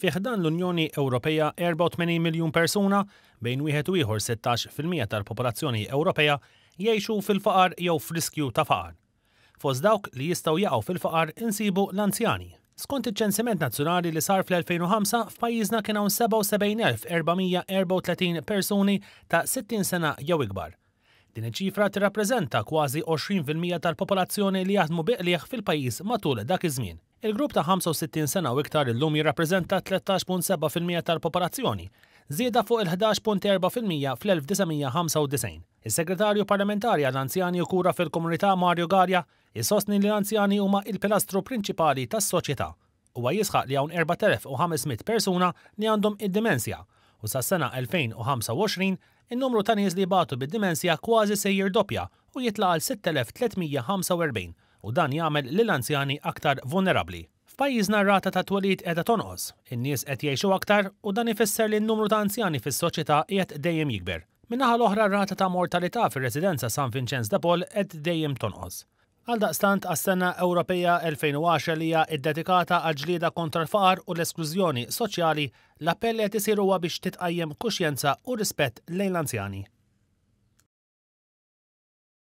Fiħdan l-Unjoni Ewropea 84 miljun persuna bejn wieħed u ieħor 16% tal-popolazzjoni Ewropea jgħixu fil-faqar jew friskju ta' faqar. Fost dawk li jistgħu jaqgħu fil-faqar insibu l-anzjani. Skont iċ-ċensiment nazzjonali li sar fl-2005 f'pajjiżna kien hawn 77,434 persuni ta' 60 sena jew ikbar. Din iċ-ċifra tirrappreżenta kważi 20% tal-popolazzjoni li jaħdmu biqlieħ fil-pajjiż matul dak iż-żmien Il-grupp ta' 65 sena u iktar illum jirrappreżenta 13.7% tal-popolazzjoni, zieda fuq il-11.4% fl-1995. Is-Segretarju Parlamentari għal anzjani u Kura fil-Komunità Mario Garja jisostni li l-anzjani huma il-pilastru prinċipali tas-soċjetà u jisħaq li hawn 4500 persuna li għandhom id-dimensja u sa' sena 2025 in-numru ta' nies li batu bid-dimensja kważi se jirdoppja u jitla għal 6345 u dan jagħmel lill-anzjani aktar vulnerabli. F'pajjiżna rata ta' twelid qiegħda tonqos, in-nies qed jgħixu aktar u dan ifisser li n-numru ta' anzjani fis-soċjetà qiegħed dejjem jikber. Minnaħa l-oħra rata ta' mortalità fir-residenza San Vincenz da Pol qed dejjem tonqos. Għaldaqstant għas-sena Ewropeja 2010 li hija iddedikata għal ġlieda kontra l-faqar u l-esklużjoni soċjali l-appell qed isir huwa biex titqajjem kuxjenza u rispett lejn l-anzjani.